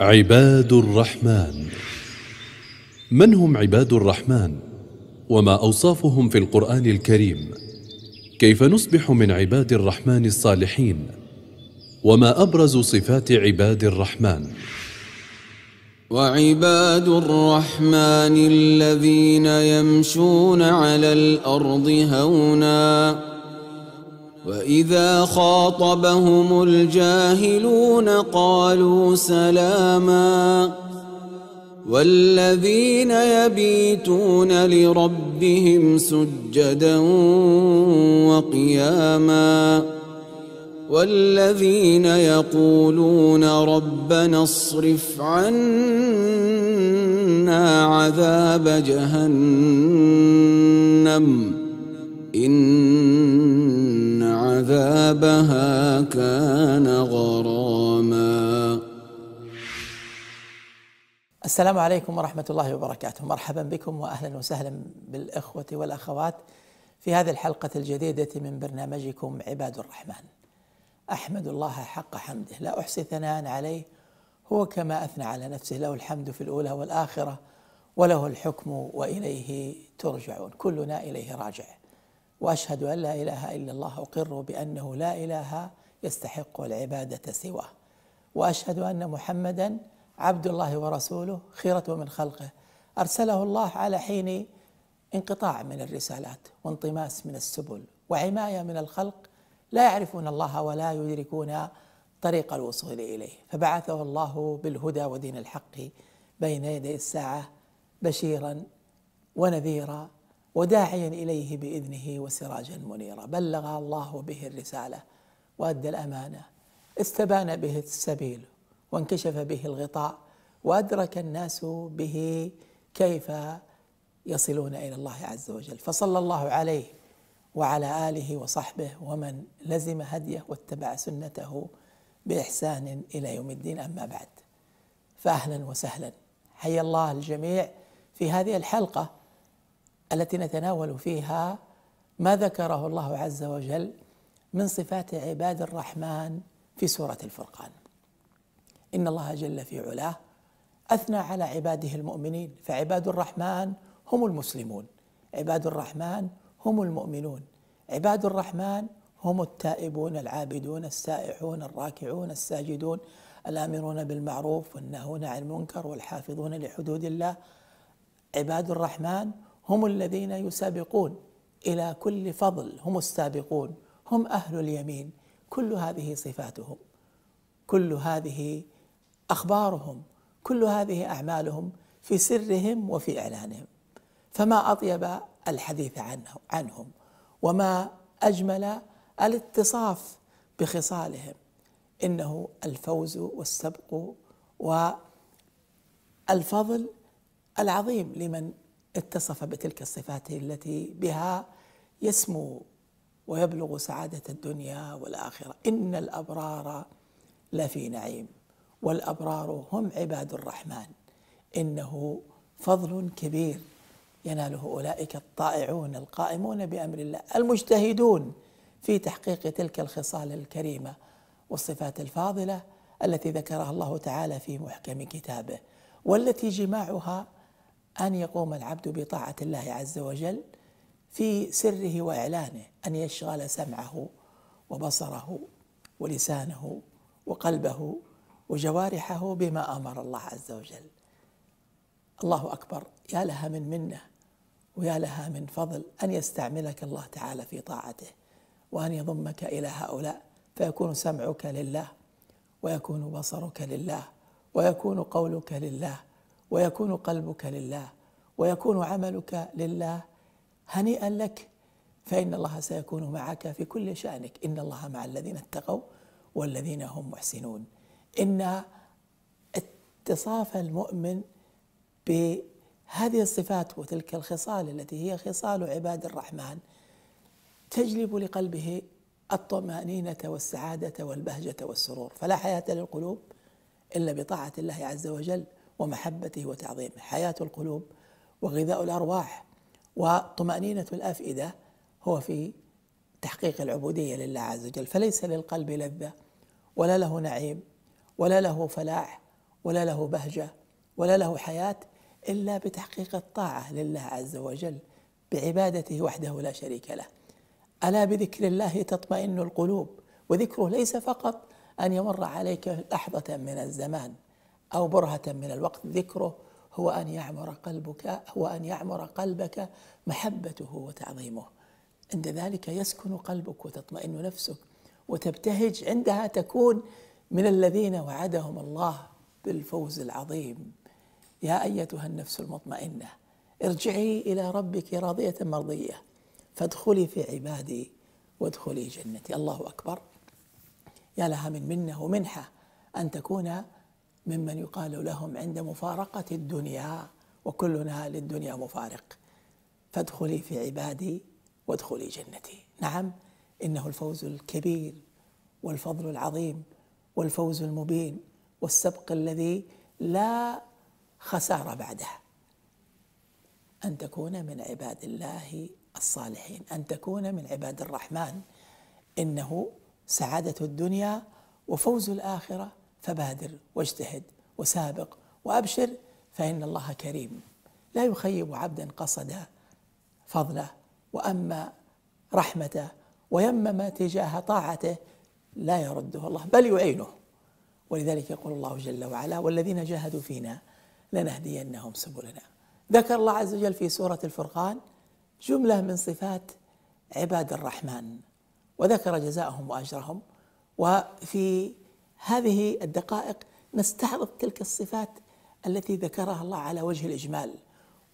عباد الرحمن من هم عباد الرحمن وما اوصافهم في القران الكريم كيف نصبح من عباد الرحمن الصالحين وما ابرز صفات عباد الرحمن وعباد الرحمن الذين يمشون على الارض هونا واذا خاطبهم الجاهلون قالوا سلاما والذين يبيتون لربهم سجدا وقياما والذين يقولون ربنا اصرف عنا عذاب جهنم إن عذابها كان غراما السلام عليكم ورحمة الله وبركاته مرحبا بكم وأهلا وسهلا بالإخوة والأخوات في هذه الحلقة الجديدة من برنامجكم عباد الرحمن أحمد الله حق حمده لا أحصي ثناء عليه هو كما أثنى على نفسه له الحمد في الأولى والآخرة وله الحكم وإليه ترجعون كلنا إليه راجع واشهد ان لا اله الا الله اقر بانه لا اله يستحق العباده سواه واشهد ان محمدا عبد الله ورسوله خيرته من خلقه ارسله الله على حين انقطاع من الرسالات وانطماس من السبل وعمايه من الخلق لا يعرفون الله ولا يدركون طريق الوصول اليه فبعثه الله بالهدى ودين الحق بين يدي الساعه بشيرا ونذيرا وداعيا اليه باذنه وسراجا منيرا بلغ الله به الرساله وادى الامانه استبان به السبيل وانكشف به الغطاء وادرك الناس به كيف يصلون الى الله عز وجل فصلى الله عليه وعلى اله وصحبه ومن لزم هديه واتبع سنته باحسان الى يوم الدين اما بعد فاهلا وسهلا حيا الله الجميع في هذه الحلقه التي نتناول فيها ما ذكره الله عز وجل من صفات عباد الرحمن في سوره الفرقان ان الله جل في علاه اثنى على عباده المؤمنين فعباد الرحمن هم المسلمون عباد الرحمن هم المؤمنون عباد الرحمن هم التائبون العابدون السائحون الراكعون الساجدون الامرون بالمعروف والناهون عن المنكر والحافظون لحدود الله عباد الرحمن هم الذين يسابقون الى كل فضل هم السابقون هم اهل اليمين كل هذه صفاتهم كل هذه اخبارهم كل هذه اعمالهم في سرهم وفي اعلانهم فما اطيب الحديث عنه عنهم وما اجمل الاتصاف بخصالهم انه الفوز والسبق والفضل العظيم لمن اتصف بتلك الصفات التي بها يسمو ويبلغ سعادة الدنيا والآخرة إن الأبرار لفي نعيم والأبرار هم عباد الرحمن إنه فضل كبير يناله أولئك الطائعون القائمون بأمر الله المجتهدون في تحقيق تلك الخصال الكريمة والصفات الفاضلة التي ذكرها الله تعالى في محكم كتابه والتي جماعها أن يقوم العبد بطاعة الله عز وجل في سره وإعلانه أن يشغل سمعه وبصره ولسانه وقلبه وجوارحه بما امر الله عز وجل. الله اكبر يا لها من منه ويا لها من فضل ان يستعملك الله تعالى في طاعته وان يضمك الى هؤلاء فيكون سمعك لله ويكون بصرك لله ويكون قولك لله ويكون قلبك لله ويكون عملك لله هنيئا لك فإن الله سيكون معك في كل شأنك إن الله مع الذين اتقوا والذين هم محسنون إن اتصاف المؤمن بهذه الصفات وتلك الخصال التي هي خصال عباد الرحمن تجلب لقلبه الطمأنينة والسعادة والبهجة والسرور فلا حياة للقلوب إلا بطاعة الله عز وجل ومحبته وتعظيمه حياة القلوب وغذاء الأرواح وطمأنينة الأفئدة هو في تحقيق العبودية لله عز وجل فليس للقلب لذة ولا له نعيم ولا له فلاح ولا له بهجة ولا له حياة إلا بتحقيق الطاعة لله عز وجل بعبادته وحده لا شريك له ألا بذكر الله تطمئن القلوب وذكره ليس فقط أن يمر عليك لحظة من الزمان أو برهة من الوقت ذكره هو أن يعمر قلبك هو أن يعمر قلبك محبته وتعظيمه عند ذلك يسكن قلبك وتطمئن نفسك وتبتهج عندها تكون من الذين وعدهم الله بالفوز العظيم يا أيتها النفس المطمئنة ارجعي إلى ربك راضية مرضية فادخلي في عبادي وادخلي جنتي الله أكبر يا لها من منة ومنحة أن تكون ممن يقال لهم عند مفارقة الدنيا وكلنا للدنيا مفارق فادخلي في عبادي وادخلي جنتي نعم إنه الفوز الكبير والفضل العظيم والفوز المبين والسبق الذي لا خسارة بعده أن تكون من عباد الله الصالحين أن تكون من عباد الرحمن إنه سعادة الدنيا وفوز الآخرة فبادر واجتهد وسابق وابشر فان الله كريم لا يخيب عبدا قصد فضله واما رحمته ويمم تجاه طاعته لا يرده الله بل يعينه ولذلك يقول الله جل وعلا والذين جاهدوا فينا لنهدينهم سبلنا ذكر الله عز وجل في سوره الفرقان جمله من صفات عباد الرحمن وذكر جزاءهم واجرهم وفي هذه الدقائق نستعرض تلك الصفات التي ذكرها الله على وجه الإجمال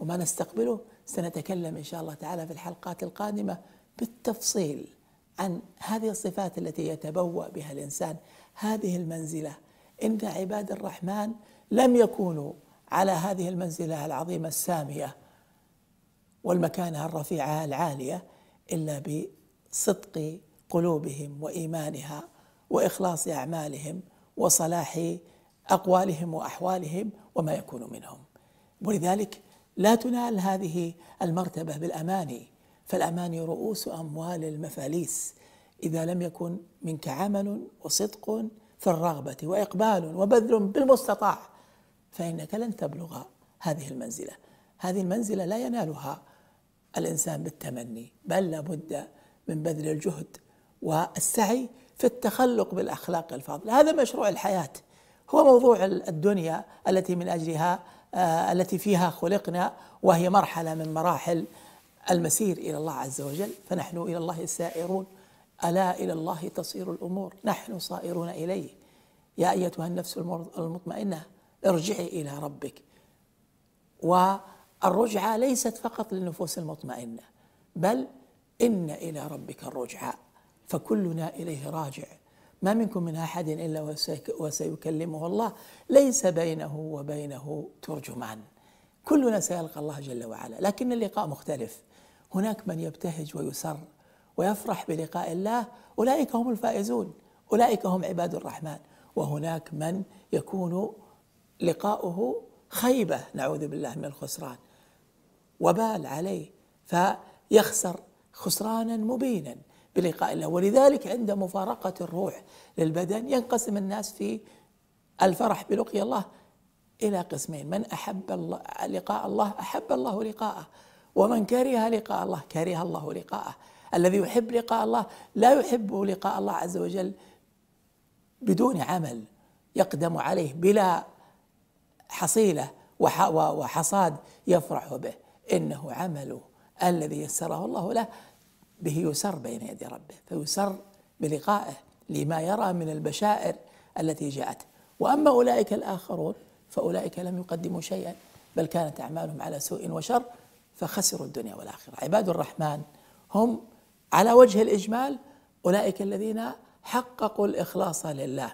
وما نستقبله سنتكلم إن شاء الله تعالى في الحلقات القادمة بالتفصيل عن هذه الصفات التي يتبوأ بها الإنسان هذه المنزلة إن عباد الرحمن لم يكونوا على هذه المنزلة العظيمة السامية والمكانة الرفيعة العالية إلا بصدق قلوبهم وإيمانها واخلاص اعمالهم وصلاح اقوالهم واحوالهم وما يكون منهم ولذلك لا تنال هذه المرتبه بالاماني فالاماني رؤوس اموال المفاليس اذا لم يكن منك عمل وصدق في الرغبه واقبال وبذل بالمستطاع فانك لن تبلغ هذه المنزله هذه المنزله لا ينالها الانسان بالتمني بل لابد من بذل الجهد والسعي في التخلق بالأخلاق الفاضلة هذا مشروع الحياة هو موضوع الدنيا التي من أجلها آه، التي فيها خلقنا وهي مرحلة من مراحل المسير إلى الله عز وجل فنحن إلى الله سائرون ألا إلى الله تصير الأمور نحن صائرون إليه يا أيتها النفس المطمئنة ارجعي إلى ربك والرجعة ليست فقط للنفوس المطمئنة بل إن إلى ربك الرجعى فكلنا اليه راجع ما منكم من احد الا وسيكلمه الله ليس بينه وبينه ترجمان كلنا سيلقى الله جل وعلا لكن اللقاء مختلف هناك من يبتهج ويسر ويفرح بلقاء الله اولئك هم الفائزون اولئك هم عباد الرحمن وهناك من يكون لقاؤه خيبه نعوذ بالله من الخسران وبال عليه فيخسر خسرانا مبينا بلقاء الله ولذلك عند مفارقة الروح للبدن ينقسم الناس في الفرح بلقي الله إلى قسمين من أحب الله لقاء الله أحب الله لقاءه ومن كره لقاء الله كره الله لقاءه الذي يحب لقاء الله لا يحب لقاء الله عز وجل بدون عمل يقدم عليه بلا حصيله وحصاد يفرح به انه عمله الذي يسره الله له به يسر بين يدي ربه فيسر بلقائه لما يرى من البشائر التي جاءته واما اولئك الاخرون فاولئك لم يقدموا شيئا بل كانت اعمالهم على سوء وشر فخسروا الدنيا والاخره عباد الرحمن هم على وجه الاجمال اولئك الذين حققوا الاخلاص لله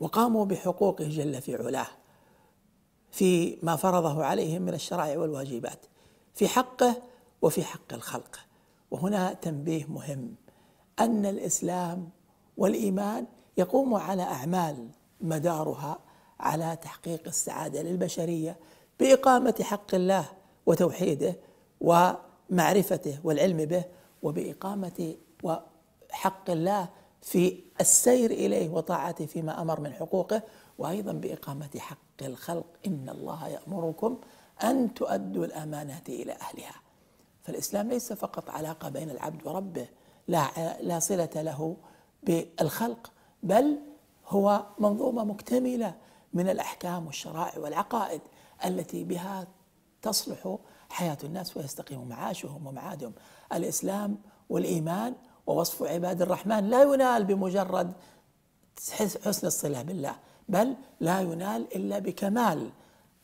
وقاموا بحقوقه جل في علاه في ما فرضه عليهم من الشرائع والواجبات في حقه وفي حق الخلق وهنا تنبيه مهم ان الاسلام والايمان يقوم على اعمال مدارها على تحقيق السعاده للبشريه باقامه حق الله وتوحيده ومعرفته والعلم به وباقامه وحق الله في السير اليه وطاعته فيما امر من حقوقه وايضا باقامه حق الخلق ان الله يامركم ان تؤدوا الامانات الى اهلها فالإسلام ليس فقط علاقة بين العبد وربه لا, لا صلة له بالخلق بل هو منظومة مكتملة من الأحكام والشرائع والعقائد التي بها تصلح حياة الناس ويستقيم معاشهم ومعادهم الإسلام والإيمان ووصف عباد الرحمن لا ينال بمجرد حسن الصلة بالله بل لا ينال إلا بكمال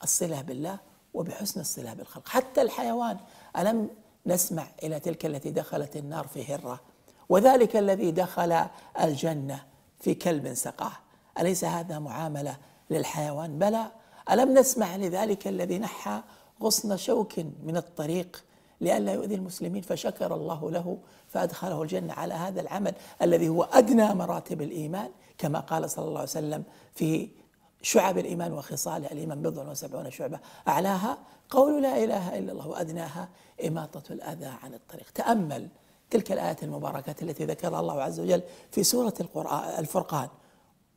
الصلة بالله وبحسن الصلة بالخلق حتى الحيوان ألم نسمع إلى تلك التي دخلت النار في هرة وذلك الذي دخل الجنة في كلب سقاه أليس هذا معاملة للحيوان بلى ألم نسمع لذلك الذي نحى غصن شوك من الطريق لئلا يؤذي المسلمين فشكر الله له فادخله الجنه على هذا العمل الذي هو ادنى مراتب الايمان كما قال صلى الله عليه وسلم في شعب الإيمان وخصاله الإيمان بضع وسبعون شعبة أعلاها قول لا إله إلا الله وأدناها إماطة الأذى عن الطريق تأمل تلك الآيات المباركات التي ذكرها الله عز وجل في سورة القرآن الفرقان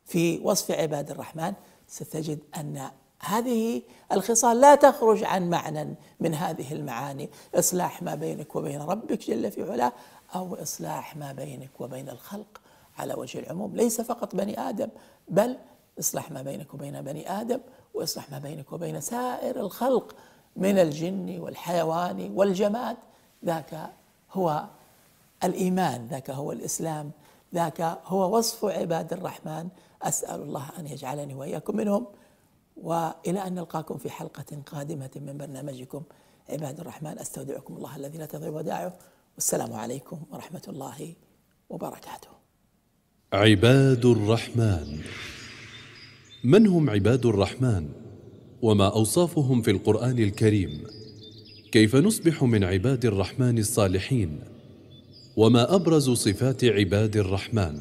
في وصف عباد الرحمن ستجد أن هذه الخصال لا تخرج عن معنى من هذه المعاني إصلاح ما بينك وبين ربك جل في علاه أو إصلاح ما بينك وبين الخلق على وجه العموم ليس فقط بني آدم بل اصلح ما بينك وبين بني آدم واصلح ما بينك وبين سائر الخلق من الجن والحيوان والجماد ذاك هو الإيمان ذاك هو الإسلام ذاك هو وصف عباد الرحمن أسأل الله أن يجعلني وإياكم منهم وإلى أن نلقاكم في حلقة قادمة من برنامجكم عباد الرحمن أستودعكم الله الذي لا تضيع ودائعه والسلام عليكم ورحمة الله وبركاته عباد الرحمن من هم عباد الرحمن وما أوصافهم في القرآن الكريم كيف نصبح من عباد الرحمن الصالحين وما أبرز صفات عباد الرحمن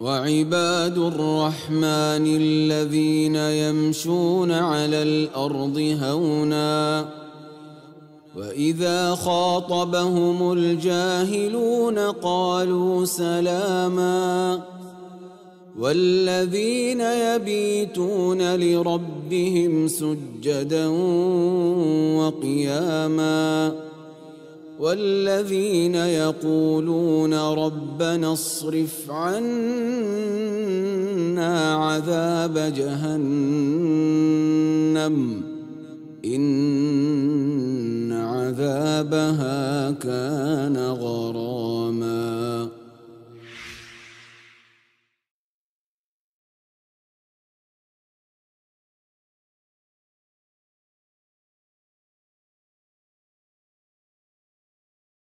وعباد الرحمن الذين يمشون على الأرض هونا وإذا خاطبهم الجاهلون قالوا سلاماً والذين يبيتون لربهم سجدا وقياما والذين يقولون ربنا اصرف عنا عذاب جهنم ان عذابها كان